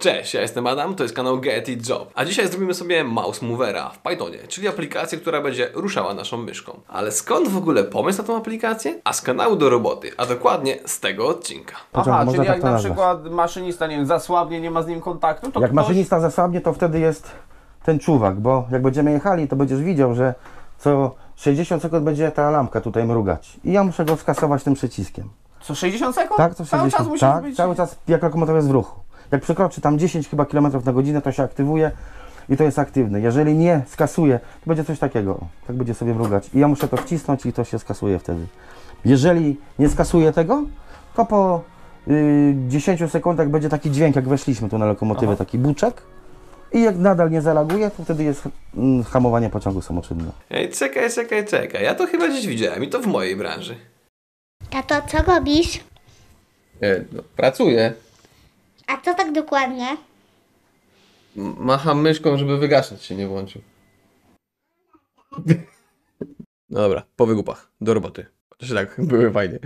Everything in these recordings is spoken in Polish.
Cześć, ja jestem Adam, to jest kanał Get It Job. A dzisiaj zrobimy sobie mouse movera w Pythonie, czyli aplikację, która będzie ruszała naszą myszką. Ale skąd w ogóle pomysł na tą aplikację? A z kanału do roboty, a dokładnie z tego odcinka. Aha, Aha czyli tak jak na nazwać. przykład maszynista, nie wiem, zasłabnie, nie ma z nim kontaktu, to Jak ktoś... maszynista zasłabnie, to wtedy jest ten czuwak, bo jak będziemy jechali, to będziesz widział, że co 60 sekund będzie ta lampka tutaj mrugać. I ja muszę go skasować tym przyciskiem. Co 60 sekund? Tak, co 60 Cały czas tak, być... Cały czas jak lokomotywa jest w ruchu. Jak przekroczy tam 10 chyba kilometrów na godzinę, to się aktywuje i to jest aktywne. Jeżeli nie skasuje, to będzie coś takiego. Tak będzie sobie wrugać. I ja muszę to wcisnąć i to się skasuje wtedy. Jeżeli nie skasuje tego, to po y, 10 sekundach będzie taki dźwięk, jak weszliśmy tu na lokomotywę, Aha. taki buczek. I jak nadal nie zalaguje, to wtedy jest mm, hamowanie pociągu samoczynne. Ej, czekaj, czekaj, czekaj. Ja to chyba gdzieś widziałem i to w mojej branży. Tato, co robisz? E, no, pracuję. A co tak dokładnie? Macham myszką, żeby wygasnąć, się nie włączył. Dobra, po wygupach, do roboty. się tak, były fajnie.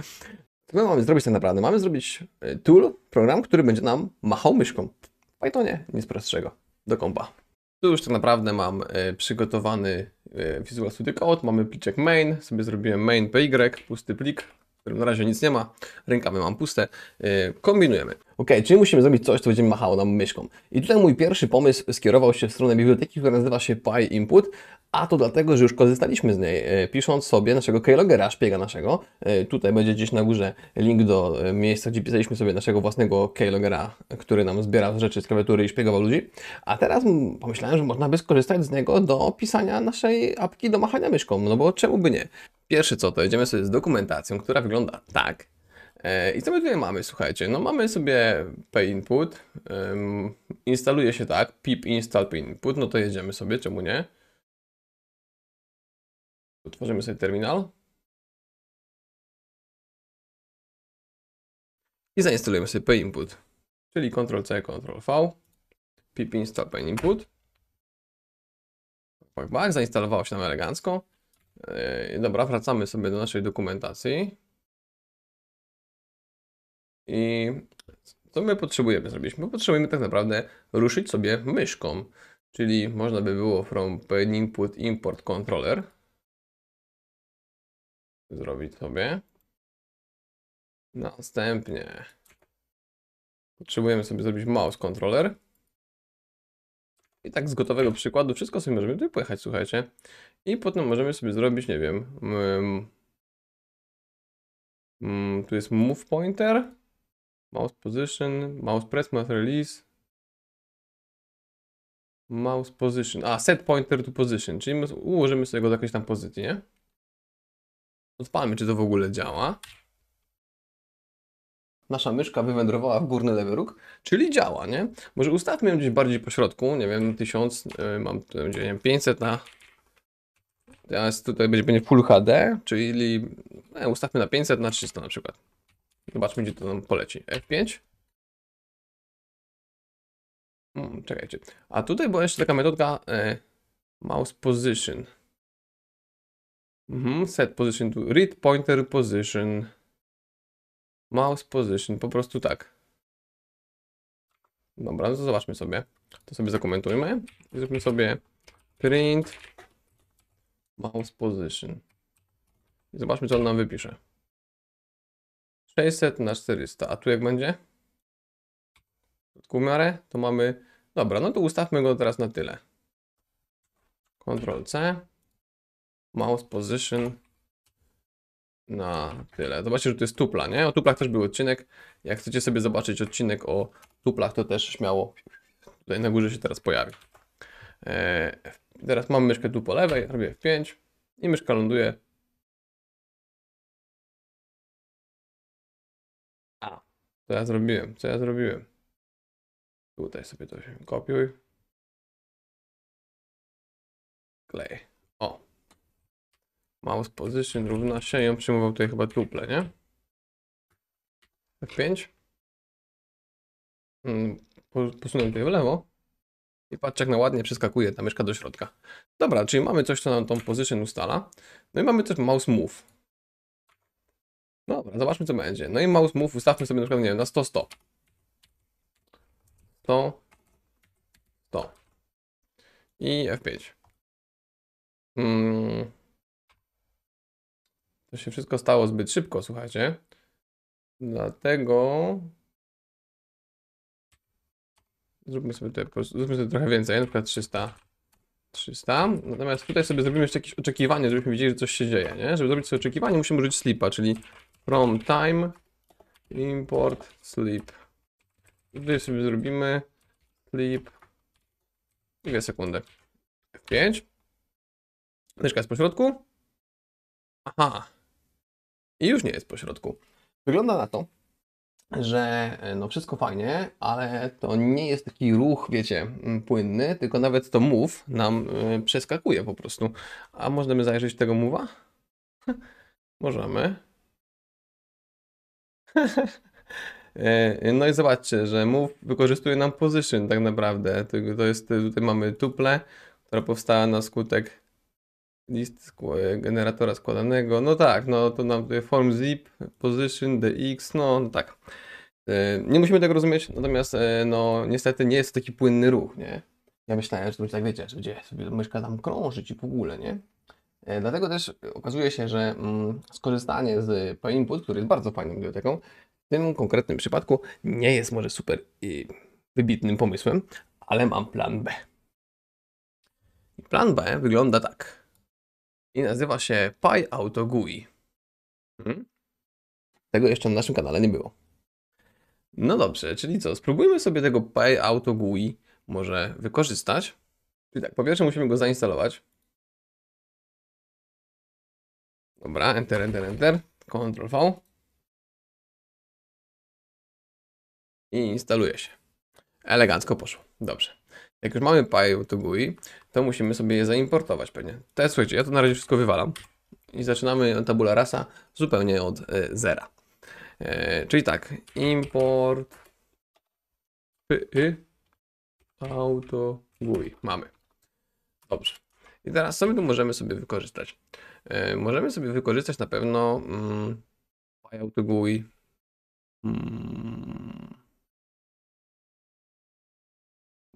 Co my mamy zrobić tak naprawdę? Mamy zrobić e, tool, program, który będzie nam machał myszką. W Pythonie, nic prostszego. Do kompa. Tu już tak naprawdę mam e, przygotowany y, Visual Studio Code, mamy pliczek main, sobie zrobiłem main py, pusty plik, którym na razie nic nie ma, rękawy mam puste, y, kombinujemy. Ok, czyli musimy zrobić coś, co będzie machało nam myszką. I tutaj mój pierwszy pomysł skierował się w stronę biblioteki, która nazywa się PyInput, a to dlatego, że już korzystaliśmy z niej, y, pisząc sobie naszego keylogera, szpiega naszego. Y, tutaj będzie gdzieś na górze link do miejsca, gdzie pisaliśmy sobie naszego własnego keylogera, który nam zbiera rzeczy z klawiatury i szpiegował ludzi. A teraz pomyślałem, że można by skorzystać z niego do pisania naszej apki do machania myszką, no bo czemu by nie? Pierwszy co, to jedziemy sobie z dokumentacją, która wygląda tak. E, I co my tutaj mamy, słuchajcie, no mamy sobie PayInput, instaluje się tak, pip install PayInput, no to jedziemy sobie, czemu nie? Otworzymy sobie terminal. I zainstalujemy sobie PayInput, czyli Ctrl-C, Ctrl-V, pip install PayInput. Bach, tak, bach, tak, zainstalowało się nam elegancko. Dobra, wracamy sobie do naszej dokumentacji. I co my potrzebujemy zrobić? My potrzebujemy tak naprawdę ruszyć sobie myszką, czyli można by było from pain input import controller zrobić sobie. Następnie potrzebujemy sobie zrobić mouse controller. I tak z gotowego przykładu wszystko sobie możemy tutaj pojechać, słuchajcie. I potem możemy sobie zrobić, nie wiem, um, um, tu jest move pointer, mouse position, mouse press, mouse release, mouse position, a set pointer to position, czyli ułożymy sobie go do jakiejś tam pozycji, nie? Odpalmy, czy to w ogóle działa nasza myszka wywędrowała w górny lewy róg, czyli działa, nie? Może ustawmy ją gdzieś bardziej po środku, nie wiem, 1000, y, mam tu, nie wiem, 500 na... Teraz tutaj będzie, będzie Full HD, czyli e, ustawmy na 500 na 300 na przykład. Zobaczmy, gdzie to nam poleci. F5. Hmm, czekajcie. A tutaj była jeszcze taka metodka e, mouse position. Mhm, set position to read pointer position. Mouse position, po prostu tak. Dobra, no to zobaczmy sobie. To sobie zakomentujmy i zróbmy sobie print mouse position. I zobaczmy, co on nam wypisze. 600 na 400, a tu jak będzie? W miarę to mamy... Dobra, no to ustawmy go teraz na tyle. Ctrl C. Mouse position no, tyle. Zobaczcie, że to jest tupla, nie? O tuplach też był odcinek. Jak chcecie sobie zobaczyć odcinek o tuplach, to też śmiało tutaj na górze się teraz pojawi. Eee, teraz mam myszkę tu po lewej, robię F5 i myszka ląduje. A, co ja zrobiłem? Co ja zrobiłem? Tutaj sobie to się kopiuj. Klej. Mouse position równa się i on przyjmował tutaj chyba tuple, nie? F5. Tak, mm, Posunę tutaj w lewo. I patrz jak na ładnie przeskakuje ta myszka do środka. Dobra, czyli mamy coś, co nam tą position ustala. No i mamy też mouse move. Dobra, zobaczmy co będzie. No i mouse move ustawmy sobie na przykład, nie wiem, na 100, 100. 100, 100. I F5. Mm. To się wszystko stało zbyt szybko, słuchajcie. Dlatego zróbmy sobie, tutaj, zróbmy sobie trochę więcej, na przykład 300. 300. Natomiast tutaj sobie zrobimy jeszcze jakieś oczekiwanie, żebyśmy widzieli, że coś się dzieje, nie? Żeby zrobić sobie oczekiwanie, musimy użyć sleepa, czyli from time import sleep. Tutaj sobie zrobimy sleep dwie sekundy. F5. Myszka jest po środku. Aha, i już nie jest pośrodku. Wygląda na to, że e, no wszystko fajnie, ale to nie jest taki ruch, wiecie, płynny, tylko nawet to move nam e, przeskakuje po prostu. A możemy zajrzeć tego move'a? Możemy. E, no i zobaczcie, że move wykorzystuje nam position tak naprawdę. To jest, tutaj mamy tuple, która powstała na skutek list generatora składanego. No tak, no to nam tutaj form zip, position, dx, no, no tak. E, nie musimy tego rozumieć, natomiast e, no niestety nie jest to taki płynny ruch, nie? Ja myślałem, że to będzie tak, wiecie, że będzie sobie myszka tam krążyć i w ogóle, nie? E, dlatego też okazuje się, że mm, skorzystanie z PyInput, który jest bardzo fajną biblioteką, w tym konkretnym przypadku nie jest może super wybitnym pomysłem, ale mam plan B. Plan B wygląda tak i nazywa się Pi Auto GUI. Hmm? Tego jeszcze na naszym kanale nie było. No dobrze, czyli co? Spróbujmy sobie tego Pi Auto GUI może wykorzystać. Czyli tak, po pierwsze musimy go zainstalować. Dobra, enter, enter, enter, Ctrl V. I instaluje się. Elegancko poszło. Dobrze. Jak już mamy paje TUGUI, to musimy sobie je zaimportować pewnie. Te, słuchajcie, ja to na razie wszystko wywalam i zaczynamy tabula rasa zupełnie od y, zera. E, czyli tak, import pyautogui. Y, auto GUI mamy. Dobrze. I teraz co my tu możemy sobie wykorzystać. E, możemy sobie wykorzystać na pewno mm, auto GUI.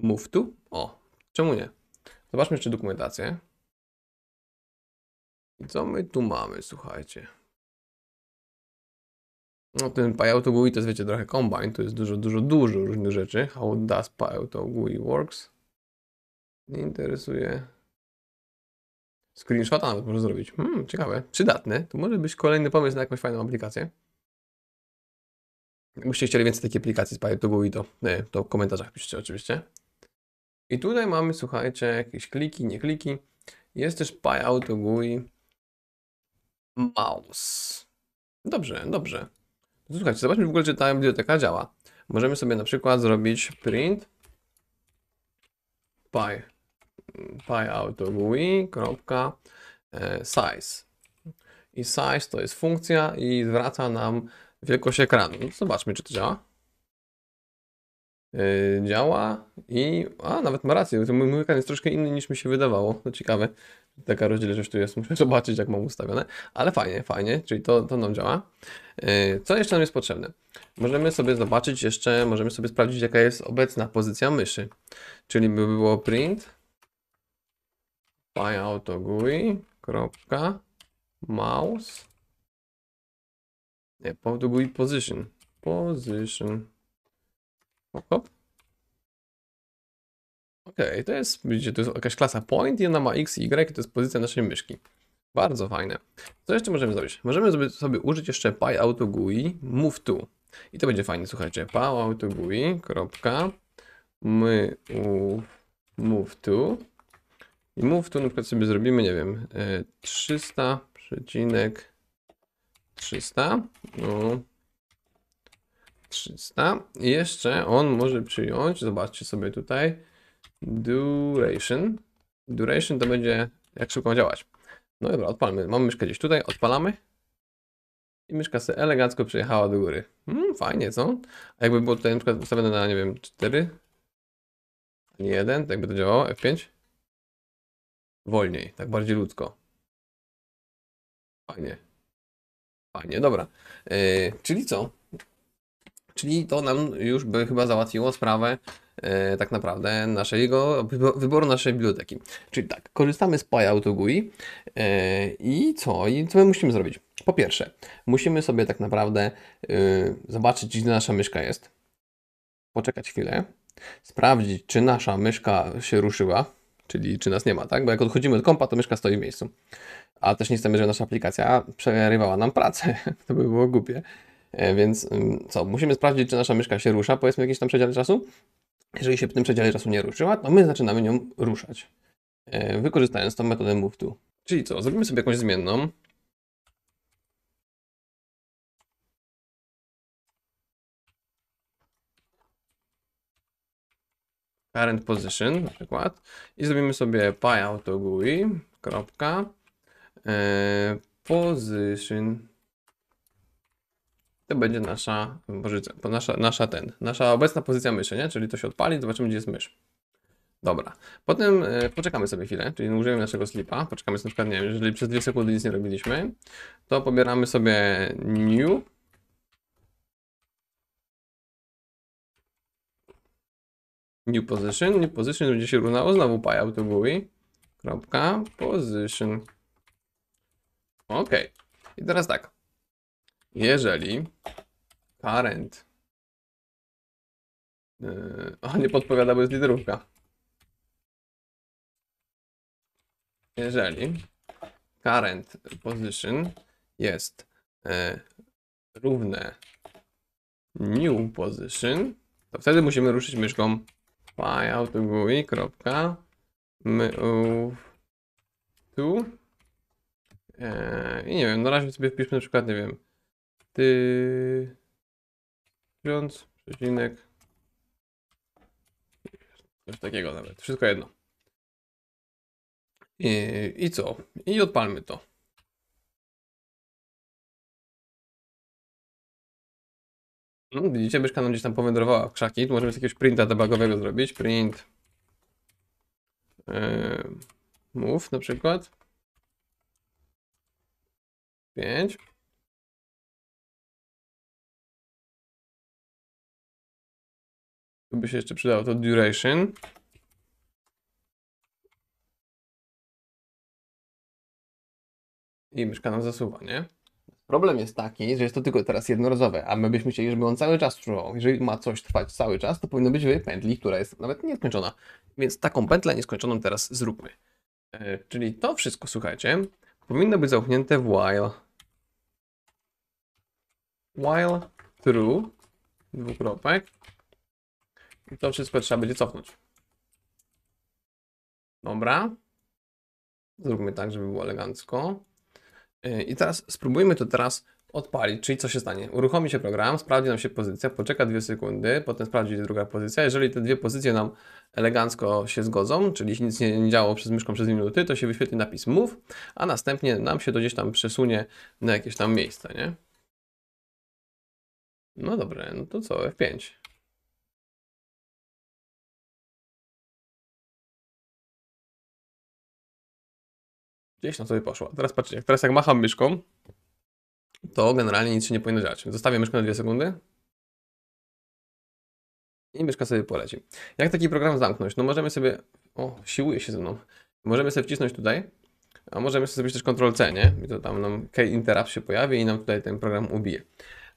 Move to? O, czemu nie? Zobaczmy jeszcze dokumentację. I co my tu mamy, słuchajcie. No ten payout GUI to jest wiecie trochę combine, tu jest dużo, dużo, dużo różnych rzeczy. How does payout GUI works? Nie interesuje. Screenshota nawet może zrobić. Hmm, ciekawe. Przydatne. To może być kolejny pomysł na jakąś fajną aplikację. Jakbyście chcieli więcej takiej aplikacji z Payout GUI, to, nie, e, to w komentarzach piszcie oczywiście. I tutaj mamy, słuchajcie, jakieś kliki, nie kliki. Jest też PyAuto GUI Mouse. Dobrze, dobrze. No słuchajcie, zobaczmy w ogóle, czy ta biblioteka działa. Możemy sobie na przykład zrobić print Kropka pyautogui.size e, i size to jest funkcja i zwraca nam wielkość ekranu. No zobaczmy, czy to działa. Y, działa i a nawet ma rację, mój, mój ekran jest troszkę inny niż mi się wydawało, to no, ciekawe taka rozdzielczość tu jest, muszę zobaczyć jak mam ustawione, ale fajnie, fajnie, czyli to, to nam działa. Y, co jeszcze nam jest potrzebne? Możemy sobie zobaczyć jeszcze, możemy sobie sprawdzić jaka jest obecna pozycja myszy, czyli by było print file kropka mouse nie, gui position position OK, Okej, okay, to jest, to jest jakaś klasa point i ona ma x i y, i to jest pozycja naszej myszki. Bardzo fajne. Co jeszcze możemy zrobić? Możemy sobie, użyć jeszcze PyAutoGUI move to. I to będzie fajnie, słuchajcie. PyAutoGUI, kropka, my, u, move to. I move to na przykład sobie zrobimy, nie wiem, 300, e, przecinek 300. No, 300. I jeszcze on może przyjąć, zobaczcie sobie tutaj, duration. Duration to będzie, jak szybko działać. No dobra, odpalmy. Mamy myszkę gdzieś tutaj, odpalamy. I myszka sobie elegancko przyjechała do góry. Hmm, fajnie, co? A jakby było tutaj na przykład ustawione na, nie wiem, 4? Nie 1, tak by to działało, F5? Wolniej, tak bardziej ludzko. Fajnie. Fajnie, dobra. Yy, czyli co? Czyli to nam już by chyba załatwiło sprawę e, tak naprawdę naszego wyboru naszej biblioteki. Czyli tak, korzystamy z PyAutoGUI e, i co? I co my musimy zrobić? Po pierwsze, musimy sobie tak naprawdę e, zobaczyć, gdzie nasza myszka jest. Poczekać chwilę, sprawdzić, czy nasza myszka się ruszyła, czyli czy nas nie ma, tak? Bo jak odchodzimy od kompa, to myszka stoi w miejscu. A też nie chcemy, żeby nasza aplikacja przerywała nam pracę. to by było głupie. E, więc co, musimy sprawdzić, czy nasza myszka się rusza, powiedzmy jakimś tam przedziale czasu. Jeżeli się w tym przedziale czasu nie ruszyła, to my zaczynamy nią ruszać, e, wykorzystając tą metodę move to. Czyli co, zrobimy sobie jakąś zmienną. Current position na przykład i zrobimy sobie py autogui, to będzie nasza, pozycja, nasza, nasza, ten, nasza obecna pozycja myszy, nie? Czyli to się odpali, zobaczymy, gdzie jest mysz. Dobra. Potem e, poczekamy sobie chwilę, czyli użyjemy naszego slipa. Poczekamy sobie, na przykład, nie wiem, jeżeli przez 2 sekundy nic nie robiliśmy, to pobieramy sobie new. New position. New position będzie się równało znowu payał to GUI. Kropka position. Ok. I teraz tak jeżeli parent y, o, nie podpowiada, bo jest literówka. Jeżeli current position jest yy, równe new position, to wtedy musimy ruszyć myszką payout GUI, kropka, move tu. Y, I nie wiem, na razie sobie wpiszmy na przykład, nie wiem, ty, tysiąc, przecinek, coś takiego nawet, wszystko jedno. I, I co? I odpalmy to. No, widzicie, myszka nam gdzieś tam powędrowała w krzaki. Tu możemy z jakiegoś printa debugowego zrobić. Print move na przykład. 5. Tu by się jeszcze przydało to duration. I myszka nam zasuwa, nie? Problem jest taki, że jest to tylko teraz jednorazowe, a my byśmy chcieli, żeby on cały czas trwał. Jeżeli ma coś trwać cały czas, to powinno być w pętli, która jest nawet nieskończona. Więc taką pętlę nieskończoną teraz zróbmy. E, czyli to wszystko, słuchajcie, powinno być zamknięte w while. While true, dwukropek, i to wszystko trzeba będzie cofnąć. Dobra. Zróbmy tak, żeby było elegancko. E, I teraz spróbujmy to teraz odpalić, czyli co się stanie? Uruchomi się program, sprawdzi nam się pozycja, poczeka dwie sekundy, potem sprawdzi się druga pozycja. Jeżeli te dwie pozycje nam elegancko się zgodzą, czyli nic nie, nie działo przez myszką przez minuty, to się wyświetli napis move, a następnie nam się to gdzieś tam przesunie na jakieś tam miejsce, nie? No dobre, no to co, F5. Gdzieś na sobie poszła. Teraz patrzcie, jak teraz jak macham myszką, to generalnie nic się nie powinno dziać. Zostawię myszkę na 2 sekundy. I myszka sobie poleci. Jak taki program zamknąć? No możemy sobie... O, siłuje się ze mną. Możemy sobie wcisnąć tutaj. A możemy sobie zrobić też Ctrl-C, nie? I to tam nam K-interrupt się pojawi i nam tutaj ten program ubije.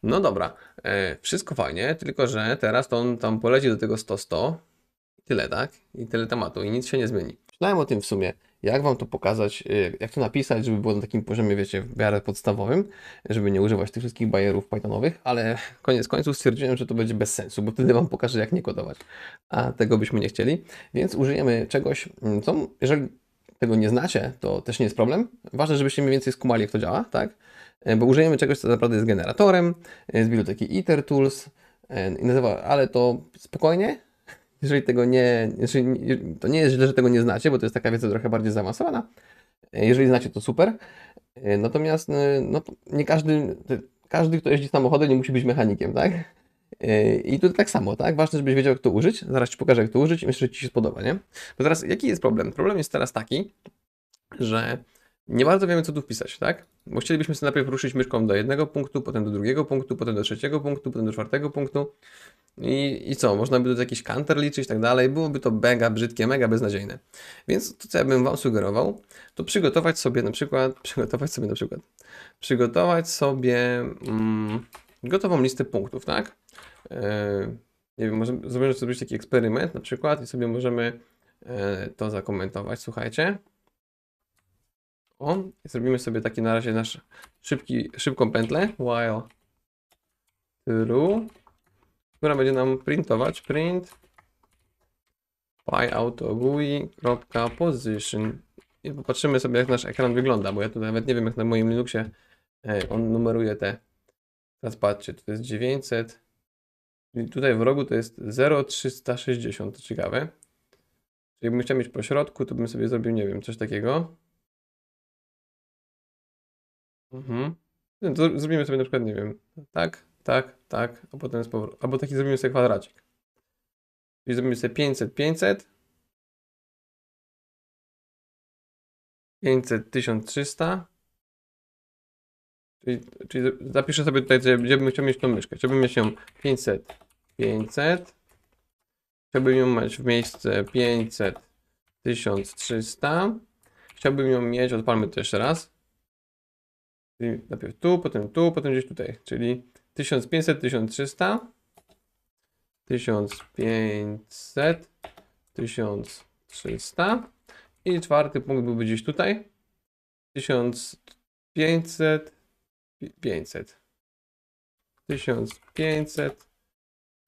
No dobra, e, wszystko fajnie, tylko że teraz to on tam poleci do tego 100-100. Tyle, tak? I tyle tematu i nic się nie zmieni. Myślałem o tym w sumie jak wam to pokazać, y, jak to napisać, żeby było na takim poziomie, wiecie, w miarę podstawowym, żeby nie używać tych wszystkich bajerów Pythonowych, ale koniec końców stwierdziłem, że to będzie bez sensu, bo wtedy wam pokażę, jak nie kodować, a tego byśmy nie chcieli, więc użyjemy czegoś, mm, co, jeżeli tego nie znacie, to też nie jest problem. Ważne, żebyście mniej więcej skumali, jak to działa, tak? E, bo użyjemy czegoś, co tak naprawdę jest generatorem e, z biblioteki IterTools, e, nazywa, ale to spokojnie, jeżeli tego nie, jeżeli, to nie jest źle, że tego nie znacie, bo to jest taka wiedza trochę bardziej zaawansowana. Jeżeli znacie, to super. E, natomiast e, no, nie każdy, każdy, kto jeździ samochodem, nie musi być mechanikiem, tak? E, I tu tak samo, tak? Ważne, żebyś wiedział, jak to użyć. Zaraz Ci pokażę, jak to użyć i myślę, że Ci się spodoba, nie? Bo teraz, jaki jest problem? Problem jest teraz taki, że nie bardzo wiemy, co tu wpisać, tak? Bo chcielibyśmy sobie najpierw ruszyć myszką do jednego punktu, potem do drugiego punktu, potem do trzeciego punktu, potem do czwartego punktu. I, i co, można by do jakiś kanter liczyć i tak dalej. Byłoby to mega brzydkie, mega beznadziejne. Więc to, co ja bym Wam sugerował, to przygotować sobie na przykład, przygotować sobie na przykład, przygotować sobie mm, gotową listę punktów, tak? Yy, nie wiem, możemy zrobić taki eksperyment na przykład i sobie możemy yy, to zakomentować, słuchajcie. O, zrobimy sobie taki na razie nasz szybki, szybką pętlę. While true, która będzie nam printować print pyautogui.position i popatrzymy sobie jak nasz ekran wygląda, bo ja tu nawet nie wiem jak na moim Linuxie e, on numeruje te. Teraz patrzcie, to jest 900. I tutaj w rogu to jest 0360, to ciekawe. Czyli bym chciał mieć po środku, to bym sobie zrobił, nie wiem, coś takiego. Mhm. zrobimy sobie na przykład, nie wiem, tak, tak, tak, a potem z powrotem. Albo taki zrobimy sobie kwadracik. Czyli zrobimy sobie 500, 500. 500, 1300. Czyli, czyli zapiszę sobie tutaj, gdzie bym chciał mieć tą myszkę. Chciałbym mieć ją 500, 500. Chciałbym ją mieć w miejsce 500, 1300. Chciałbym ją mieć, odpalmy to jeszcze raz. Czyli najpierw tu, potem tu, potem gdzieś tutaj. Czyli 1500, 1300, 1500, 1300 i czwarty punkt byłby gdzieś tutaj. 1500, 500. 1500,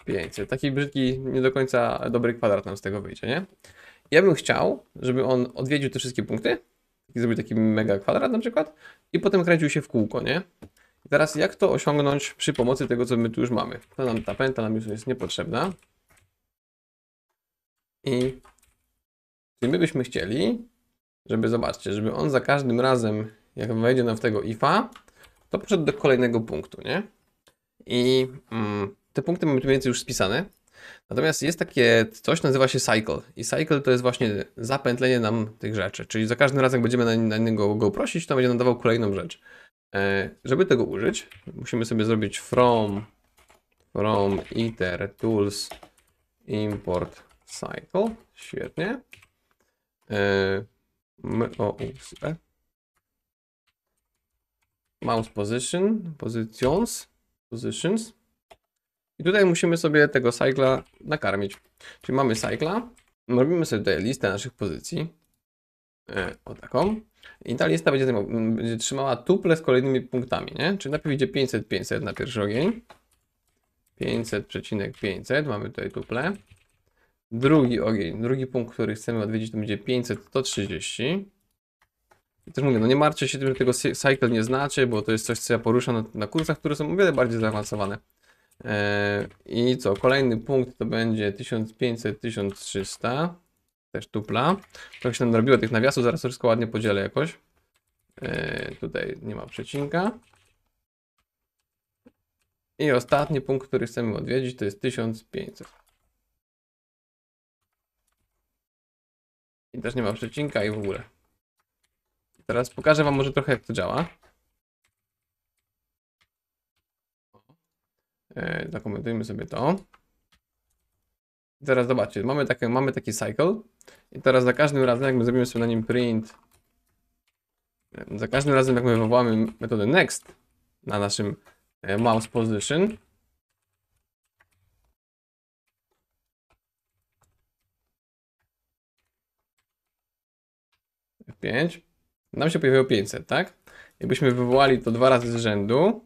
500. Taki brzydki, nie do końca dobry kwadrat nam z tego wyjdzie, nie? Ja bym chciał, żeby on odwiedził te wszystkie punkty, i zrobił taki mega kwadrat na przykład i potem kręcił się w kółko, nie? I teraz jak to osiągnąć przy pomocy tego, co my tu już mamy? To nam ta pęta nam już jest niepotrzebna. I czy my byśmy chcieli, żeby zobaczcie, żeby on za każdym razem, jak wejdzie nam w tego ifa, to poszedł do kolejnego punktu, nie? I mm, te punkty mamy tu więcej już spisane. Natomiast jest takie coś, nazywa się cycle. I cycle to jest właśnie zapętlenie nam tych rzeczy. Czyli za każdym razem, jak będziemy na, na innego go prosić, to będzie nam dawał kolejną rzecz. E, żeby tego użyć, musimy sobie zrobić from, from iter tools import cycle. Świetnie. E, o e. Mouse position, positions, positions. I tutaj musimy sobie tego cykla nakarmić. Czyli mamy cykla, robimy sobie tutaj listę naszych pozycji, e, o taką. I ta lista będzie, będzie trzymała tuple z kolejnymi punktami, nie? Czyli najpierw idzie 500, 500 na pierwszy ogień. 500,500, 500. mamy tutaj tuple. Drugi ogień, drugi punkt, który chcemy odwiedzić, to będzie 500, I też mówię, no nie martwcie się tym, że tego cycle nie znacie, bo to jest coś, co ja poruszam na, na kursach, które są o wiele bardziej zaawansowane. E, I co, kolejny punkt to będzie 1500-1300. Też tupla. To się nam robiło tych nawiasów, zaraz to wszystko ładnie podzielę jakoś. E, tutaj nie ma przecinka. I ostatni punkt, który chcemy odwiedzić, to jest 1500. I też nie ma przecinka i w ogóle. Teraz pokażę Wam może trochę jak to działa. E, zakomentujmy sobie to. I teraz zobaczcie, mamy, takie, mamy taki cycle i teraz za każdym razem, jak my zrobimy sobie na nim print, e, za każdym razem, jak my wywołamy metodę next na naszym e, mouse position, F5, nam się pojawiło 500, tak? Jakbyśmy wywołali to dwa razy z rzędu,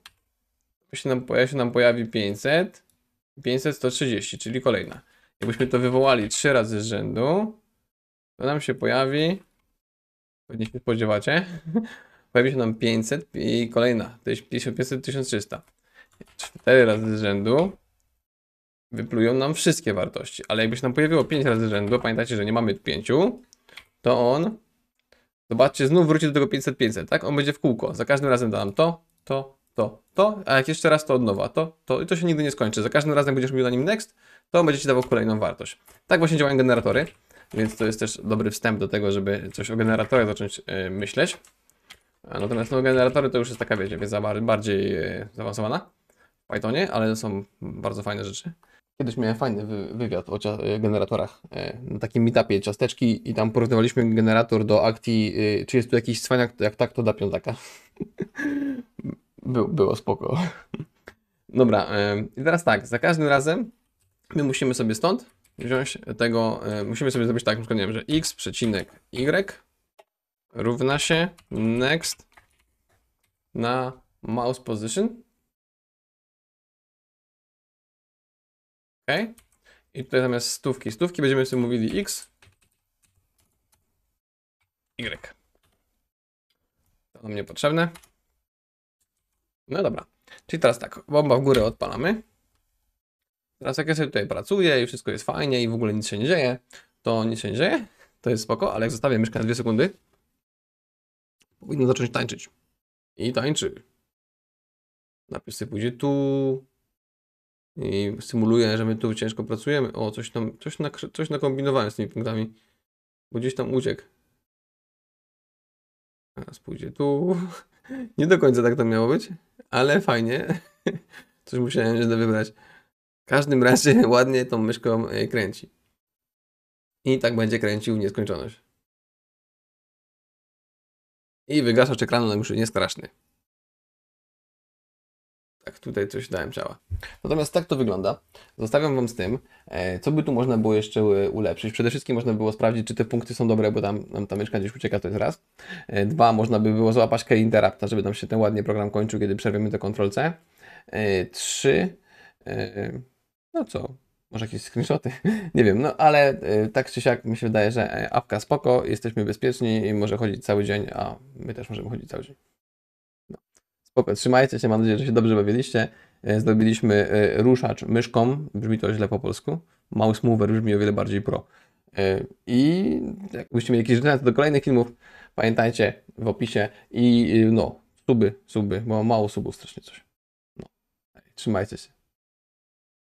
się nam, się nam pojawi 500, 500, 130, czyli kolejna. Jakbyśmy to wywołali trzy razy z rzędu, to nam się pojawi, pewnie się spodziewacie, pojawi się nam 500 i kolejna, to jest 500, 1300. Cztery razy z rzędu wyplują nam wszystkie wartości, ale jakby się nam pojawiło 5 razy z rzędu, pamiętajcie, że nie mamy 5, to on, zobaczcie, znów wróci do tego 500-500, tak? On będzie w kółko, za każdym razem da nam to, to, to, to, a jak jeszcze raz to od nowa, to, to i to się nigdy nie skończy. Za każdym razem, jak będziesz mówił na nim next, to będzie ci dawał kolejną wartość. Tak właśnie działają generatory, więc to jest też dobry wstęp do tego, żeby coś o generatorach zacząć yy, myśleć. Natomiast no, generatory to już jest taka, wiedza, więc bardziej yy, zaawansowana w Pythonie, ale to są bardzo fajne rzeczy. Kiedyś miałem fajny wy wywiad o y, generatorach yy, na takim meetupie ciasteczki i tam porównywaliśmy generator do Acti, yy, czy jest tu jakiś cwaniak, jak tak to da piątaka. Był, było spoko. Dobra, e, i teraz tak, za każdym razem my musimy sobie stąd wziąć tego, e, musimy sobie zrobić tak, na przykład, nie wiem, że x przecinek y równa się next na mouse position. Ok. I tutaj zamiast stówki, stówki będziemy sobie mówili x, y. To nam niepotrzebne. No dobra. Czyli teraz tak, bomba w górę odpalamy. Teraz jak ja sobie tutaj pracuję i wszystko jest fajnie i w ogóle nic się nie dzieje, to nic się nie dzieje, to jest spoko, ale jak zostawię myszkę na dwie sekundy, powinno zacząć tańczyć. I tańczy. Napis sobie pójdzie tu i symuluje, że my tu ciężko pracujemy. O, coś tam, coś, na, coś nakombinowałem z tymi punktami, bo gdzieś tam uciekł. Teraz pójdzie tu. Nie do końca tak to miało być ale fajnie. Coś musiałem źle wybrać. W każdym razie ładnie tą myszką e, kręci. I tak będzie kręcił w nieskończoność. I wygaszacz ekranu nam no już nie straszny tak tutaj coś dałem ciała. Natomiast tak to wygląda. Zostawiam Wam z tym, e, co by tu można było jeszcze e, ulepszyć. Przede wszystkim można było sprawdzić, czy te punkty są dobre, bo tam tam ta gdzieś ucieka, to jest raz. E, dwa, można by było złapać key interrupta, żeby nam się ten ładnie program kończył, kiedy przerwiemy to kontrolce. Trzy, no co, może jakieś screenshoty, nie wiem, no ale tak czy siak mi się wydaje, że apka spoko, jesteśmy bezpieczni i może chodzić cały dzień, a my też możemy chodzić cały dzień. Spoko, trzymajcie się, mam nadzieję, że się dobrze bawiliście. E, zrobiliśmy e, ruszacz myszką, brzmi to źle po polsku. Mouse mover brzmi o wiele bardziej pro. E, I jakbyście mieli jakieś życzenia do kolejnych filmów, pamiętajcie w opisie i no, suby, suby, bo mało subów strasznie coś. No. Trzymajcie się.